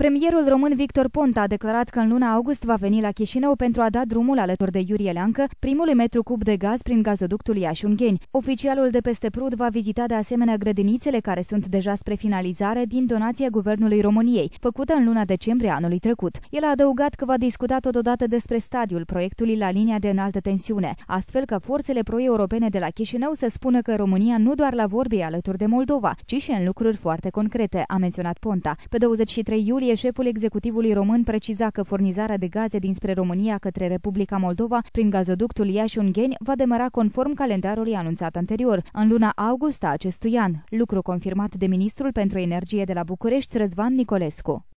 Premierul român Victor Ponta a declarat că în luna august va veni la Chișinău pentru a da drumul alături de Iurie Leancă primului metru cub de gaz prin gazoductul Iași-Ungheni. Oficialul de peste Prud va vizita de asemenea grădinițele care sunt deja spre finalizare din donația Guvernului României, făcută în luna decembrie anului trecut. El a adăugat că va discuta totodată despre stadiul proiectului la linia de înaltă tensiune, astfel că forțele pro-europene de la Chișinău să spună că România nu doar la vorbe alături de Moldova, ci și în lucruri foarte concrete, a menționat Ponta. Pe 23 iulie ianuarie, șeful executivului român preciza că furnizarea de gaze dinspre România către Republica Moldova prin gazoductul Iași-Ungheni va demara conform calendarului anunțat anterior, în luna august a acestui an, lucru confirmat de ministrul pentru energie de la București, Răzvan Nicolescu.